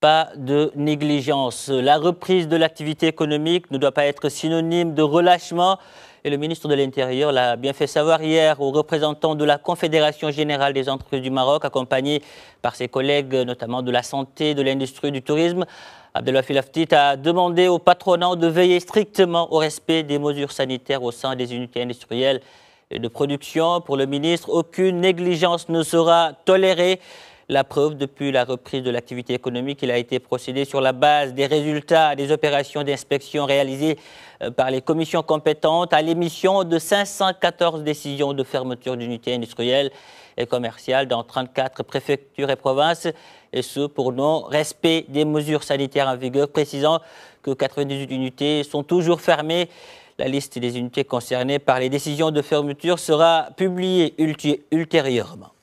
pas de négligence. La reprise de l'activité économique ne doit pas être synonyme de relâchement. Et le ministre de l'Intérieur l'a bien fait savoir hier aux représentants de la Confédération générale des entreprises du Maroc, accompagnés par ses collègues notamment de la santé, de l'industrie, du tourisme. Abdellah Laftit a demandé aux patronants de veiller strictement au respect des mesures sanitaires au sein des unités industrielles et de production. Pour le ministre, aucune négligence ne sera tolérée. La preuve, depuis la reprise de l'activité économique, il a été procédé sur la base des résultats des opérations d'inspection réalisées euh, par les commissions compétentes à l'émission de 514 décisions de fermeture d'unités industrielles et commerciales dans 34 préfectures et provinces, et ce pour non-respect des mesures sanitaires en vigueur, précisant que 98 unités sont toujours fermées. La liste des unités concernées par les décisions de fermeture sera publiée ultérieurement.